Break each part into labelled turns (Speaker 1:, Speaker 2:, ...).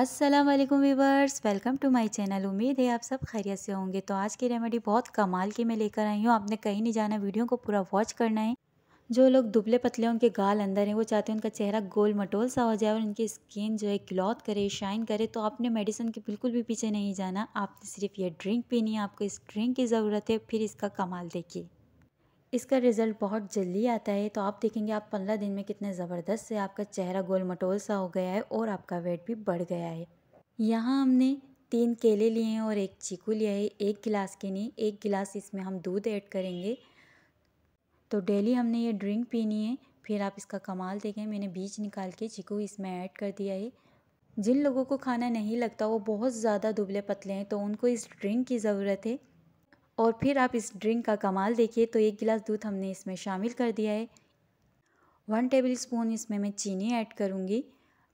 Speaker 1: अस्सलाम वालेकुम viewers welcome to my channel उम्मीद है आप सब खैरियत से होंगे तो आज की रेमेडी बहुत कमाल की मैं लेकर आई हूँ आपने कहीं नहीं जाना वीडियो को पूरा वॉच करना है जो लोग दुबले पतले उनके गाल अंदर हैं वो चाहते हैं उनका चेहरा गोल मटोल सा हो जाए और उनकी स्किन जो है क्लॉथ करे शाइन करे तो आपने मेडिसिन के बिल्कुल भी पीछे नहीं जाना आपने सिर्फ ये ड्रिंक पीनी है आपको इस ड्रिंक की ज़रूरत है फिर इसका कमाल देखिए इसका रिज़ल्ट बहुत जल्दी आता है तो आप देखेंगे आप पंद्रह दिन में कितने ज़बरदस्त से आपका चेहरा गोल मटोल सा हो गया है और आपका वेट भी बढ़ गया है यहाँ हमने तीन केले लिए हैं और एक चीकू लिया है एक गिलास के नहीं एक गिलास इसमें हम दूध ऐड करेंगे तो डेली हमने ये ड्रिंक पीनी है फिर आप इसका कमाल देखें मैंने बीज निकाल के चीकू इसमें ऐड कर दिया है जिन लोगों को खाना नहीं लगता वो बहुत ज़्यादा दुबले पतले हैं तो उनको इस ड्रिंक की ज़रूरत है और फिर आप इस ड्रिंक का कमाल देखिए तो एक गिलास दूध हमने इसमें शामिल कर दिया है वन टेबल स्पून इसमें मैं चीनी ऐड करूँगी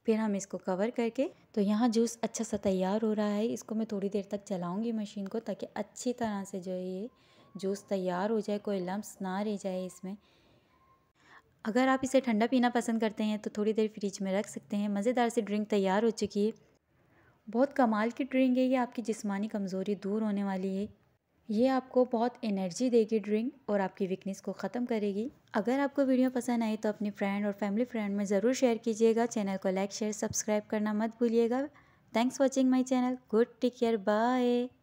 Speaker 1: फिर हम इसको कवर करके तो यहाँ जूस अच्छा सा तैयार हो रहा है इसको मैं थोड़ी देर तक चलाऊँगी मशीन को ताकि अच्छी तरह से जो है ये जूस तैयार हो जाए कोई लम्ब ना रह जाए इसमें अगर आप इसे ठंडा पीना पसंद करते हैं तो थोड़ी देर फ्रिज में रख सकते हैं मज़ेदार से ड्रिंक तैयार हो चुकी है बहुत कमाल की ड्रिंक है ये आपकी जिस्मानी कमज़ोरी दूर होने वाली है ये आपको बहुत एनर्जी देगी ड्रिंक और आपकी वीकनेस को ख़त्म करेगी अगर आपको वीडियो पसंद आई तो अपने फ्रेंड और फैमिली फ्रेंड में ज़रूर शेयर कीजिएगा चैनल को लाइक शेयर सब्सक्राइब करना मत भूलिएगा thanks watching my channel good take care bye